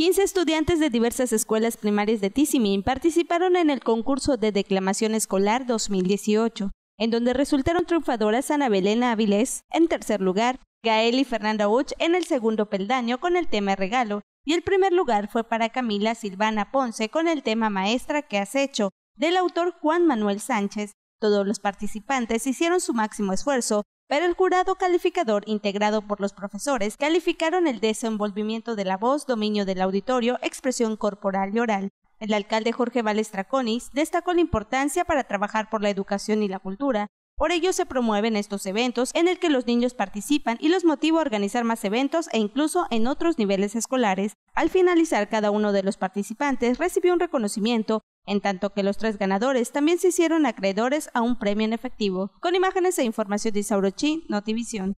15 estudiantes de diversas escuelas primarias de Tizimín participaron en el concurso de declamación escolar 2018, en donde resultaron triunfadoras Ana Belén Áviles en tercer lugar, Gael y Fernanda Uch en el segundo peldaño con el tema regalo, y el primer lugar fue para Camila Silvana Ponce con el tema maestra que has hecho, del autor Juan Manuel Sánchez. Todos los participantes hicieron su máximo esfuerzo pero el jurado calificador integrado por los profesores calificaron el desenvolvimiento de la voz, dominio del auditorio, expresión corporal y oral. El alcalde Jorge Traconis destacó la importancia para trabajar por la educación y la cultura. Por ello se promueven estos eventos en el que los niños participan y los motiva a organizar más eventos e incluso en otros niveles escolares. Al finalizar cada uno de los participantes recibió un reconocimiento en tanto que los tres ganadores también se hicieron acreedores a un premio en efectivo. Con imágenes e información de Saurochi Chi, Notivisión.